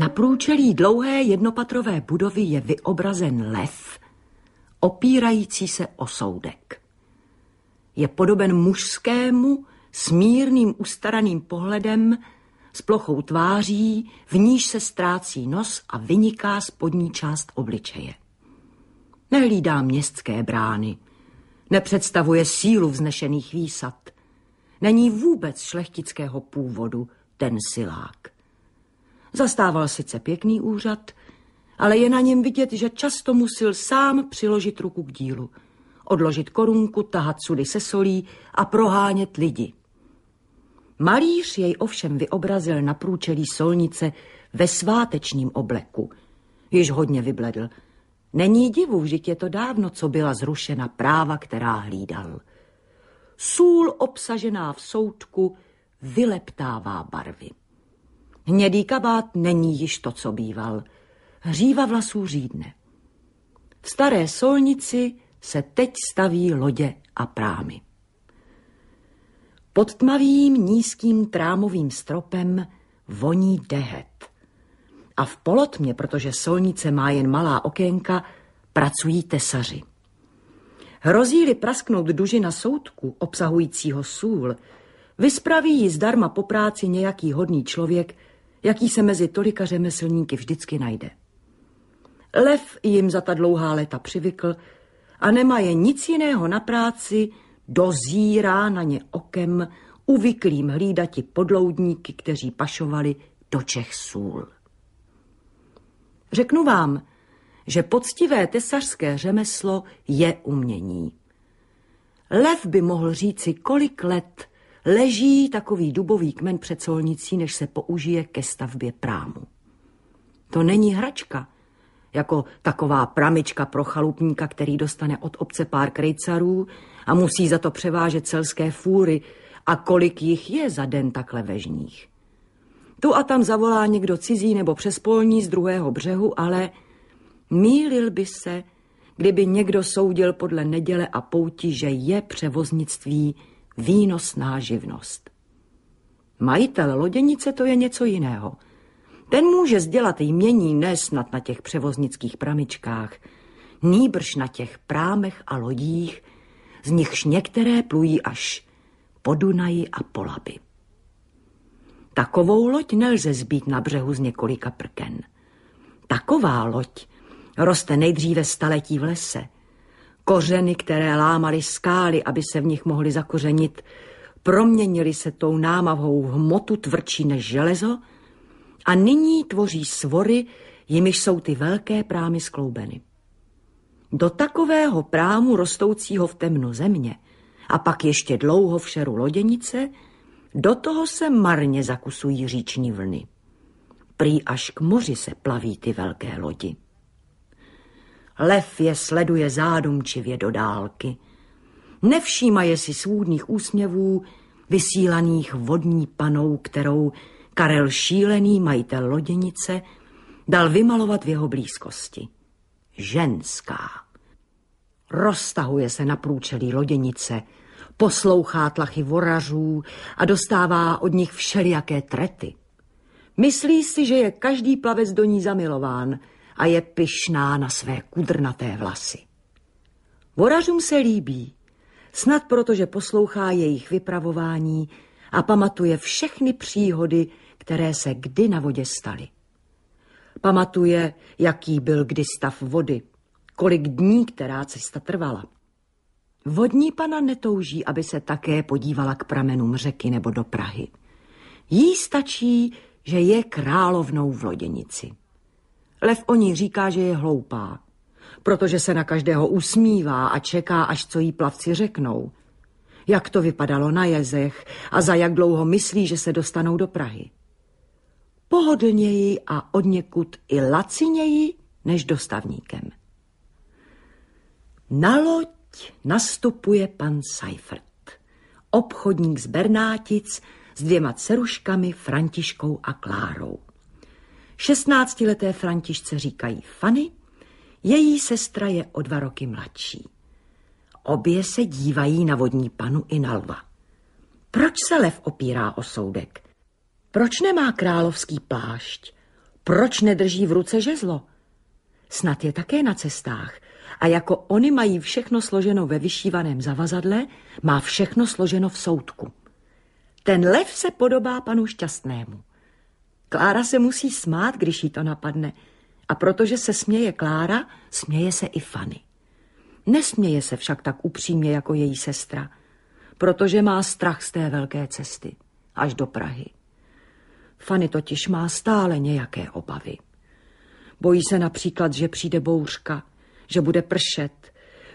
Na průčelí dlouhé jednopatrové budovy je vyobrazen lev, opírající se o soudek. Je podoben mužskému, smírným ustaraným pohledem, s plochou tváří, v níž se ztrácí nos a vyniká spodní část obličeje. Nehlídá městské brány, nepředstavuje sílu vznešených výsad. Není vůbec šlechtického původu ten silák. Zastával sice pěkný úřad, ale je na něm vidět, že často musil sám přiložit ruku k dílu, odložit korunku, tahat sudy se solí a prohánět lidi. Malíř jej ovšem vyobrazil na průčelí solnice ve svátečním obleku. Již hodně vybledl. Není divu, že je to dávno, co byla zrušena práva, která hlídal. Sůl obsažená v soudku vyleptává barvy. Hnědý kabát není již to, co býval. Hříva vlasů řídne. V staré solnici se teď staví lodě a prámy. Pod tmavým nízkým trámovým stropem voní dehet. A v polotmě, protože solnice má jen malá okénka, pracují tesaři. Hrozí-li prasknout dužina soudku obsahujícího sůl, vyspraví ji zdarma po práci nějaký hodný člověk, jaký se mezi tolika řemeslníky vždycky najde. Lev jim za ta dlouhá léta přivykl a nemá je nic jiného na práci, dozírá na ně okem uvyklým hlídati podloudníky, kteří pašovali do Čech sůl. Řeknu vám, že poctivé tesařské řemeslo je umění. Lev by mohl říci, kolik let leží takový dubový kmen před solnicí, než se použije ke stavbě prámu. To není hračka, jako taková pramička pro chalupníka, který dostane od obce pár krejcarů a musí za to převážet celské fůry a kolik jich je za den takhle vežních. Tu a tam zavolá někdo cizí nebo přespolní z druhého břehu, ale mýlil by se, kdyby někdo soudil podle neděle a pouti, že je převoznictví výnosná živnost. Majitel loděnice to je něco jiného. Ten může sdělat jmění ne snad na těch převoznických pramičkách, nýbrž na těch prámech a lodích, z nichž některé plují až po Dunaji a po Labi. Takovou loď nelze zbít na břehu z několika prken. Taková loď roste nejdříve staletí v lese – Kořeny, které lámaly skály, aby se v nich mohly zakořenit, proměnily se tou námavou hmotu tvrdší než železo a nyní tvoří svory, jimiž jsou ty velké prámy skloubeny. Do takového prámu rostoucího v temno země a pak ještě dlouho v šeru loděnice, do toho se marně zakusují říční vlny. Prý až k moři se plaví ty velké lodi. Lev je sleduje zádumčivě do dálky. Nevšímaje si svůdných úsměvů, vysílaných vodní panou, kterou Karel Šílený, majitel loděnice, dal vymalovat v jeho blízkosti. Ženská. Roztahuje se na průčelí loděnice, poslouchá tlachy vorařů a dostává od nich všelijaké trety. Myslí si, že je každý plavec do ní zamilován – a je pyšná na své kudrnaté vlasy. Vorařům se líbí, snad protože poslouchá jejich vypravování a pamatuje všechny příhody, které se kdy na vodě staly. Pamatuje, jaký byl kdy stav vody, kolik dní která cesta trvala. Vodní pana netouží, aby se také podívala k pramenům řeky nebo do Prahy. Jí stačí, že je královnou v loděnici. Lev o ní říká, že je hloupá, protože se na každého usmívá a čeká, až co jí plavci řeknou. Jak to vypadalo na jezech a za jak dlouho myslí, že se dostanou do Prahy. Pohodlněji a odněkud i laciněji než dostavníkem. Na loď nastupuje pan Seifert, obchodník z Bernátic s dvěma ceruškami Františkou a Klárou. 16-leté Františce říkají Fanny, její sestra je o dva roky mladší. Obě se dívají na vodní panu i na lva. Proč se lev opírá o soudek? Proč nemá královský plášť? Proč nedrží v ruce žezlo? Snad je také na cestách. A jako oni mají všechno složeno ve vyšívaném zavazadle, má všechno složeno v soudku. Ten lev se podobá panu šťastnému. Klára se musí smát, když jí to napadne. A protože se směje Klára, směje se i Fanny. Nesměje se však tak upřímně jako její sestra, protože má strach z té velké cesty až do Prahy. Fanny totiž má stále nějaké obavy. Bojí se například, že přijde bouřka, že bude pršet.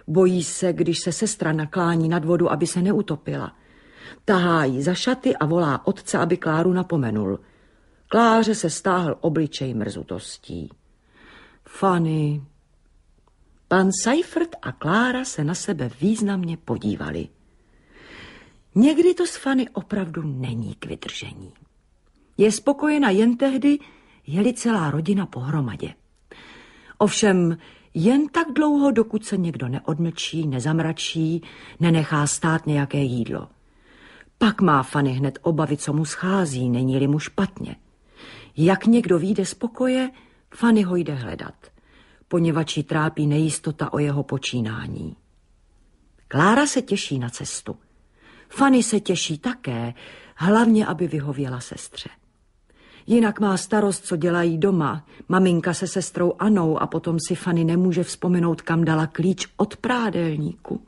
Bojí se, když se sestra naklání nad vodu, aby se neutopila. Tahá ji za šaty a volá otce, aby Kláru napomenul – Kláře se stáhl obličej mrzutostí. Fany. Pan Seifert a Klára se na sebe významně podívali. Někdy to s Fany opravdu není k vydržení. Je spokojena jen tehdy, jeli celá rodina pohromadě. Ovšem, jen tak dlouho, dokud se někdo neodmlčí, nezamračí, nenechá stát nějaké jídlo. Pak má Fanny hned obavy, co mu schází, není-li mu špatně. Jak někdo vyjde z pokoje, Fanny ho jde hledat, poněvadž ji trápí nejistota o jeho počínání. Klára se těší na cestu. Fanny se těší také, hlavně, aby vyhověla sestře. Jinak má starost, co dělají doma. Maminka se sestrou Anou a potom si Fanny nemůže vzpomenout, kam dala klíč od prádelníku.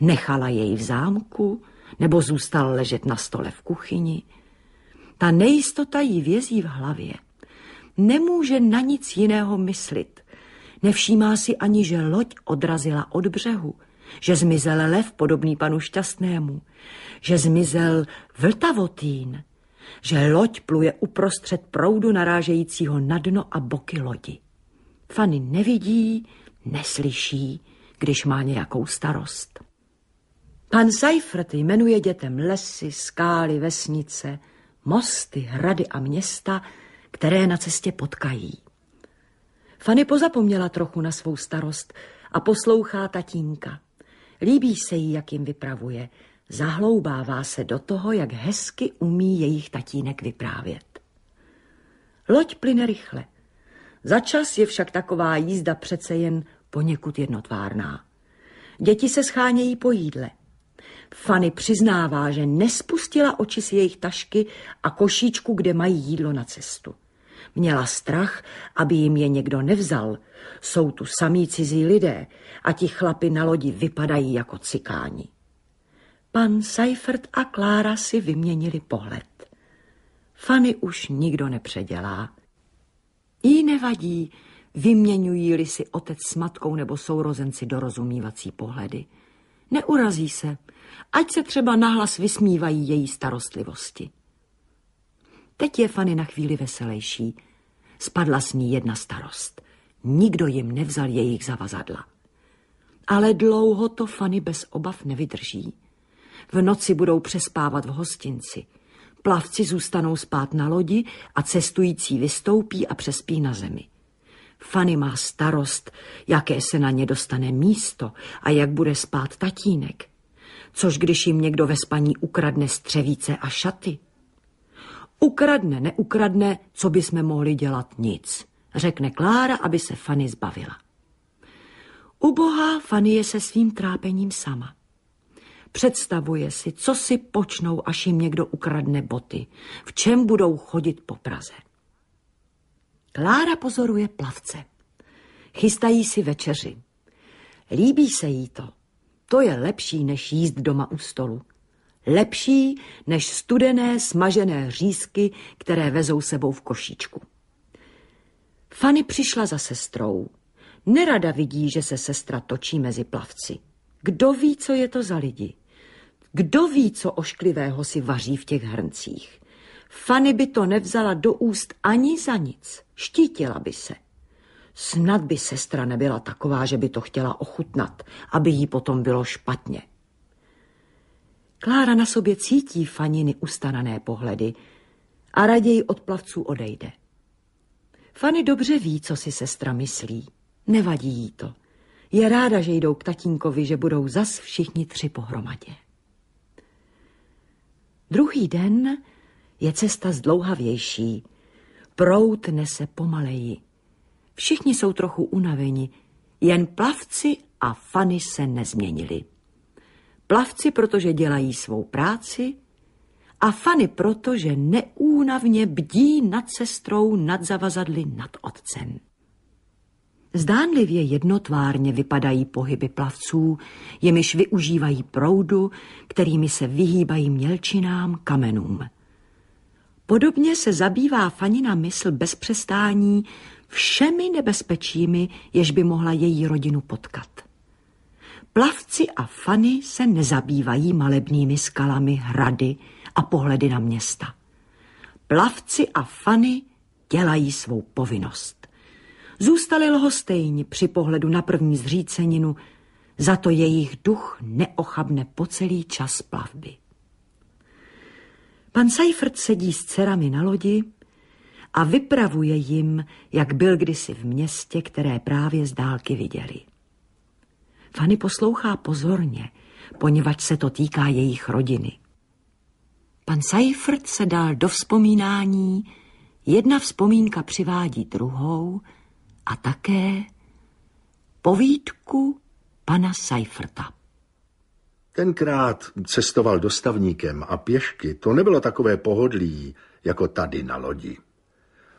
Nechala jej v zámku nebo zůstal ležet na stole v kuchyni. Ta nejistota jí vězí v hlavě. Nemůže na nic jiného myslit. Nevšímá si ani, že loď odrazila od břehu, že zmizel lev podobný panu šťastnému, že zmizel vltavotín, že loď pluje uprostřed proudu narážejícího na dno a boky lodi. Fanny nevidí, neslyší, když má nějakou starost. Pan Seifert jmenuje dětem lesy, skály, vesnice – mosty, hrady a města, které na cestě potkají. Fanny pozapomněla trochu na svou starost a poslouchá tatínka. Líbí se jí, jak jim vypravuje. Zahloubává se do toho, jak hezky umí jejich tatínek vyprávět. Loď plyne rychle. Za čas je však taková jízda přece jen poněkud jednotvárná. Děti se schánějí po jídle. Fanny přiznává, že nespustila oči z jejich tašky a košíčku, kde mají jídlo na cestu. Měla strach, aby jim je někdo nevzal. Jsou tu samí cizí lidé a ti chlapi na lodi vypadají jako cikáni. Pan Seifert a Klára si vyměnili pohled. Fany už nikdo nepředělá. Jí nevadí, vyměňují-li si otec s matkou nebo sourozenci dorozumívací pohledy. Neurazí se. Ať se třeba nahlas vysmívají její starostlivosti. Teď je Fanny na chvíli veselejší. Spadla s ní jedna starost. Nikdo jim nevzal jejich zavazadla. Ale dlouho to Fanny bez obav nevydrží. V noci budou přespávat v hostinci. Plavci zůstanou spát na lodi a cestující vystoupí a přespí na zemi. Fanny má starost, jaké se na ně dostane místo a jak bude spát tatínek. Což když jim někdo ve spaní ukradne střevíce a šaty? Ukradne, neukradne, co by jsme mohli dělat nic, řekne Klára, aby se Fanny zbavila. Ubohá Fanny je se svým trápením sama. Představuje si, co si počnou, až jim někdo ukradne boty, v čem budou chodit po Praze. Klára pozoruje plavce. Chystají si večeři. Líbí se jí to. To je lepší, než jíst doma u stolu. Lepší než studené smažené řízky, které vezou sebou v košíčku. Fanny přišla za sestrou. Nerada vidí, že se sestra točí mezi plavci. Kdo ví, co je to za lidi? Kdo ví, co ošklivého si vaří v těch hrncích? Fanny by to nevzala do úst ani za nic. Štítila by se. Snad by sestra nebyla taková, že by to chtěla ochutnat, aby jí potom bylo špatně. Klára na sobě cítí Faniny ustanané pohledy a raději od plavců odejde. Fanny dobře ví, co si sestra myslí. Nevadí jí to. Je ráda, že jdou k tatínkovi, že budou zas všichni tři pohromadě. Druhý den je cesta zdlouhavější. Prout nese pomaleji. Všichni jsou trochu unaveni, jen plavci a fany se nezměnili. Plavci, protože dělají svou práci, a fany protože neúnavně bdí nad sestrou, nad zavazadly, nad otcem. Zdánlivě jednotvárně vypadají pohyby plavců, jimiž využívají proudu, kterými se vyhýbají mělčinám, kamenům. Podobně se zabývá Fanina mysl bez přestání všemi nebezpečími, jež by mohla její rodinu potkat. Plavci a fany se nezabývají malebnými skalami, hrady a pohledy na města. Plavci a fany dělají svou povinnost. Zůstali lhostejní při pohledu na první zříceninu, za to jejich duch neochabne po celý čas plavby. Pan Seifert sedí s dcerami na lodi a vypravuje jim, jak byl kdysi v městě, které právě z dálky viděli. Fanny poslouchá pozorně, poněvadž se to týká jejich rodiny. Pan Seifert se dal do vzpomínání, jedna vzpomínka přivádí druhou a také povídku pana Seiferta. Tenkrát cestoval dostavníkem a pěšky to nebylo takové pohodlí, jako tady na lodi.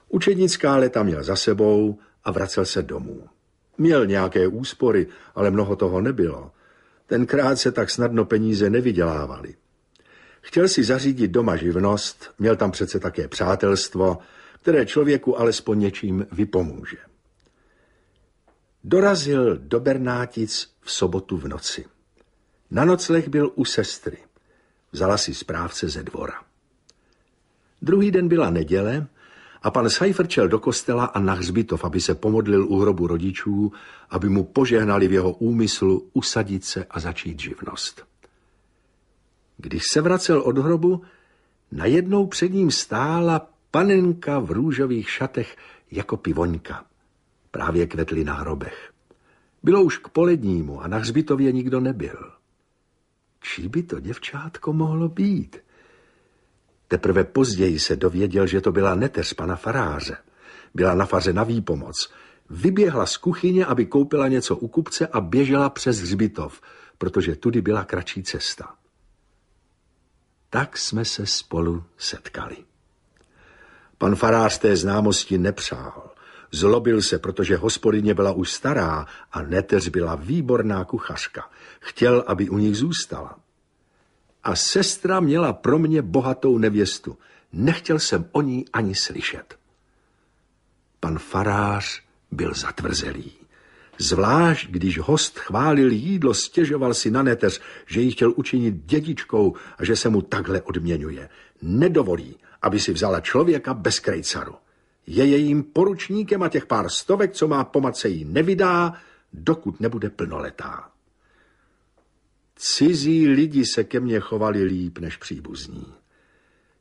Učednická leta měl za sebou a vracel se domů. Měl nějaké úspory, ale mnoho toho nebylo. Tenkrát se tak snadno peníze nevydělávaly. Chtěl si zařídit doma živnost, měl tam přece také přátelstvo, které člověku alespoň něčím vypomůže. Dorazil do Bernátic v sobotu v noci. Na noclech byl u sestry. Vzala si zprávce ze dvora. Druhý den byla neděle a pan Seifert čel do kostela a na hřbitov, aby se pomodlil u hrobu rodičů, aby mu požehnali v jeho úmyslu usadit se a začít živnost. Když se vracel od hrobu, najednou před ním stála panenka v růžových šatech jako pivoňka. Právě kvetly na hrobech. Bylo už k polednímu a na hřbitově nikdo nebyl. Čí by to děvčátko mohlo být? Teprve později se dověděl, že to byla neteř pana faráře. Byla na faře na výpomoc. Vyběhla z kuchyně, aby koupila něco u kupce a běžela přes hřbitov, protože tudy byla kratší cesta. Tak jsme se spolu setkali. Pan farář té známosti nepřál. Zlobil se, protože hospodyně byla už stará a neteř byla výborná kuchařka – Chtěl, aby u nich zůstala. A sestra měla pro mě bohatou nevěstu. Nechtěl jsem o ní ani slyšet. Pan farář byl zatvrzelý. Zvlášť, když host chválil jídlo, stěžoval si na neteř, že ji chtěl učinit dědičkou a že se mu takhle odměňuje. Nedovolí, aby si vzala člověka bez krejcaru. Je jejím poručníkem a těch pár stovek, co má po matce, jí nevydá, dokud nebude plnoletá. Cizí lidi se ke mně chovali líp než příbuzní.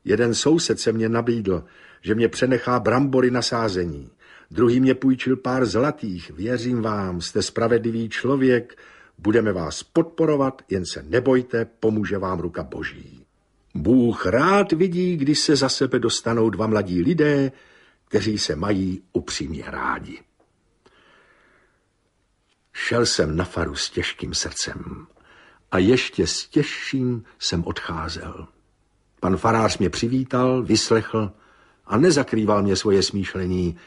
Jeden soused se mě nabídl, že mě přenechá brambory na sázení. Druhý mě půjčil pár zlatých. Věřím vám, jste spravedlivý člověk, budeme vás podporovat, jen se nebojte, pomůže vám ruka boží. Bůh rád vidí, když se za sebe dostanou dva mladí lidé, kteří se mají upřímně rádi. Šel jsem na faru s těžkým srdcem a ještě s těžším jsem odcházel. Pan farář mě přivítal, vyslechl a nezakrýval mě svoje smýšlení.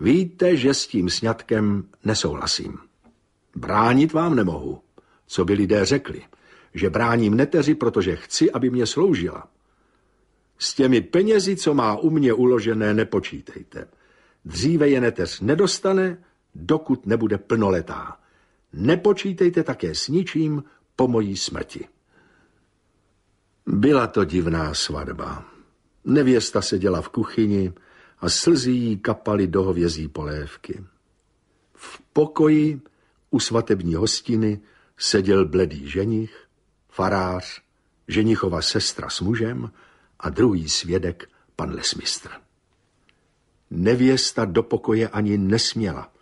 Víte, že s tím sňatkem nesouhlasím. Bránit vám nemohu, co by lidé řekli, že bráním neteři, protože chci, aby mě sloužila. S těmi penězi, co má u mě uložené, nepočítejte. Dříve je neteř nedostane, dokud nebude plnoletá. Nepočítejte také s ničím, po mojí smrti. Byla to divná svatba. Nevěsta seděla v kuchyni a slzy jí kapaly do hovězí polévky. V pokoji u svatební hostiny seděl bledý ženich, farář, ženichova sestra s mužem a druhý svědek, pan lesmistr. Nevěsta do pokoje ani nesměla.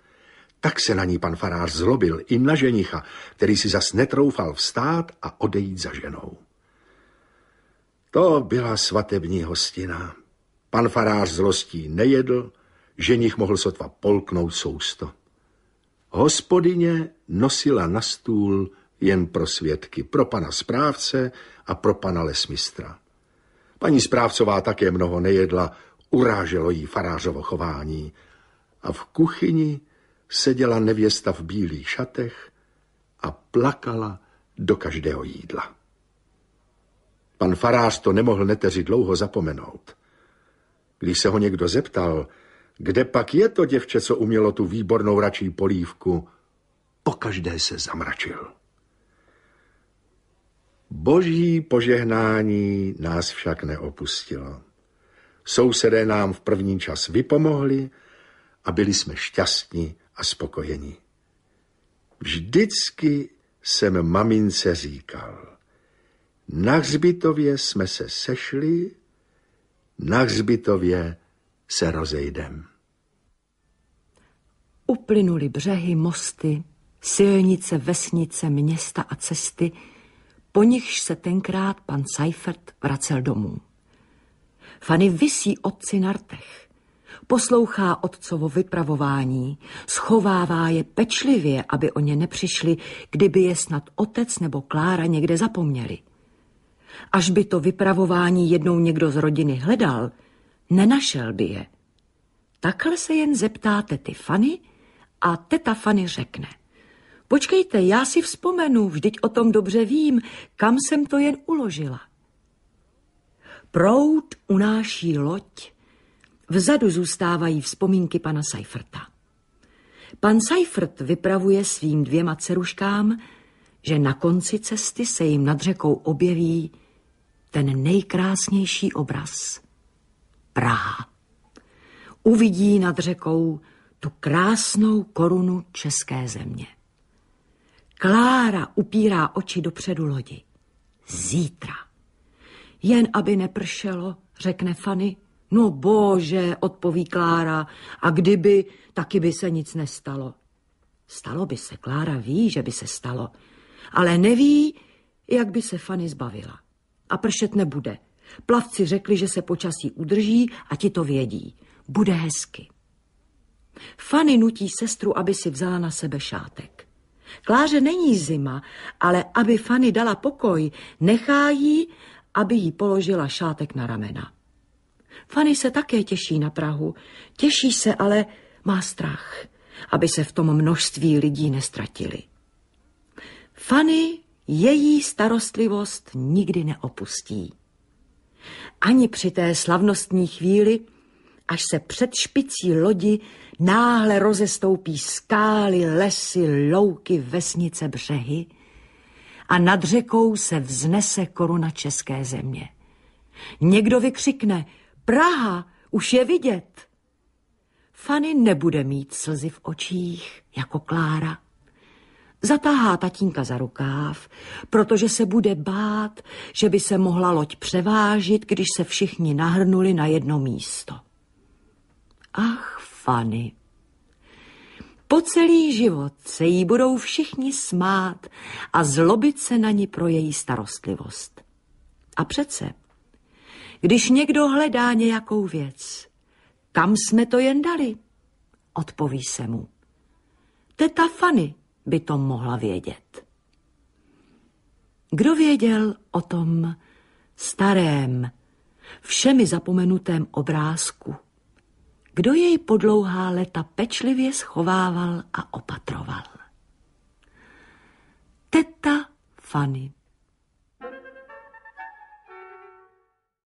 Tak se na ní pan farář zlobil i na ženicha, který si zas netroufal vstát a odejít za ženou. To byla svatební hostina. Pan farář zlostí nejedl, ženich mohl sotva polknout sousto. Hospodyně nosila na stůl jen pro svědky, pro pana správce a pro pana lesmistra. Paní správcová také mnoho nejedla, uráželo jí farářovo chování. A v kuchyni seděla nevěsta v bílých šatech a plakala do každého jídla. Pan farář to nemohl neteři dlouho zapomenout. Když se ho někdo zeptal, kde pak je to děvče, co umělo tu výbornou račí polívku, po každé se zamračil. Boží požehnání nás však neopustilo. Sousedé nám v první čas vypomohli a byli jsme šťastní a spokojení. Vždycky jsem mamince říkal, na hřbitově jsme se sešli, na hřbitově se rozejdem. Uplynuli břehy, mosty, silnice, vesnice, města a cesty, po nichž se tenkrát pan Seifert vracel domů. Fany visí otci na rtech poslouchá otcovo vypravování, schovává je pečlivě, aby o ně nepřišli, kdyby je snad otec nebo Klára někde zapomněli. Až by to vypravování jednou někdo z rodiny hledal, nenašel by je. Takhle se jen zeptá tety Fany a teta Fany řekne. Počkejte, já si vzpomenu, vždyť o tom dobře vím, kam jsem to jen uložila. Prout unáší loď Vzadu zůstávají vzpomínky pana Seiferta. Pan Seifert vypravuje svým dvěma ceruškám, že na konci cesty se jim nad řekou objeví ten nejkrásnější obraz. Praha. Uvidí nad řekou tu krásnou korunu české země. Klára upírá oči dopředu lodi. Zítra. Jen aby nepršelo, řekne Fanny, No bože, odpoví Klára, a kdyby, taky by se nic nestalo. Stalo by se, Klára ví, že by se stalo, ale neví, jak by se Fanny zbavila. A pršet nebude. Plavci řekli, že se počasí udrží a ti to vědí. Bude hezky. Fanny nutí sestru, aby si vzala na sebe šátek. Kláře není zima, ale aby Fanny dala pokoj, nechá jí, aby jí položila šátek na ramena. Fanny se také těší na Prahu. Těší se, ale má strach, aby se v tom množství lidí nestratili. Fanny její starostlivost nikdy neopustí. Ani při té slavnostní chvíli, až se před špicí lodi náhle rozestoupí skály, lesy, louky, vesnice, břehy a nad řekou se vznese koruna české země. Někdo vykřikne – Praha, už je vidět. Fanny nebude mít slzy v očích, jako Klára. Zatáhá tatínka za rukáv, protože se bude bát, že by se mohla loď převážit, když se všichni nahrnuli na jedno místo. Ach, Fanny. Po celý život se jí budou všichni smát a zlobit se na ní pro její starostlivost. A přece když někdo hledá nějakou věc, kam jsme to jen dali? Odpoví se mu. Teta Fanny by to mohla vědět. Kdo věděl o tom starém, všemi zapomenutém obrázku? Kdo jej po dlouhá leta pečlivě schovával a opatroval? Teta Fanny.